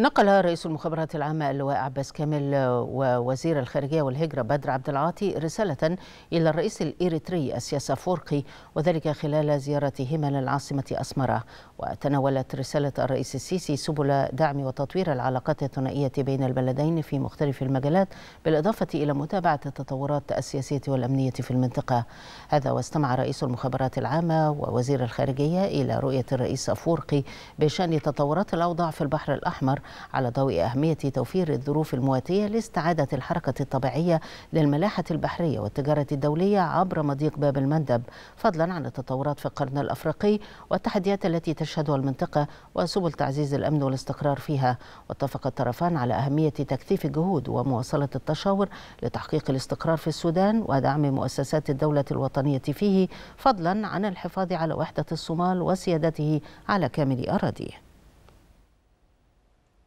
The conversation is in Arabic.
نقل رئيس المخابرات العامة اللواء عباس كامل ووزير الخارجية والهجرة بدر عبد العاطي رسالة إلى الرئيس الإريتري السياسة فورقي وذلك خلال زيارتهما للعاصمة أسمرة وتناولت رسالة الرئيس السيسي سبل دعم وتطوير العلاقات الثنائية بين البلدين في مختلف المجالات بالإضافة إلى متابعة التطورات السياسية والأمنية في المنطقة هذا واستمع رئيس المخابرات العامة ووزير الخارجية إلى رؤية الرئيس فورقي بشأن تطورات الأوضاع في البحر الأحمر على ضوء أهمية توفير الظروف المواتية لاستعادة الحركة الطبيعية للملاحة البحرية والتجارة الدولية عبر مضيق باب المندب فضلا عن التطورات في القرن الأفريقي والتحديات التي تشهدها المنطقة وسبل تعزيز الأمن والاستقرار فيها واتفق الطرفان على أهمية تكثيف الجهود ومواصلة التشاور لتحقيق الاستقرار في السودان ودعم مؤسسات الدولة الوطنية فيه فضلا عن الحفاظ على وحدة الصومال وسيادته على كامل أراضيه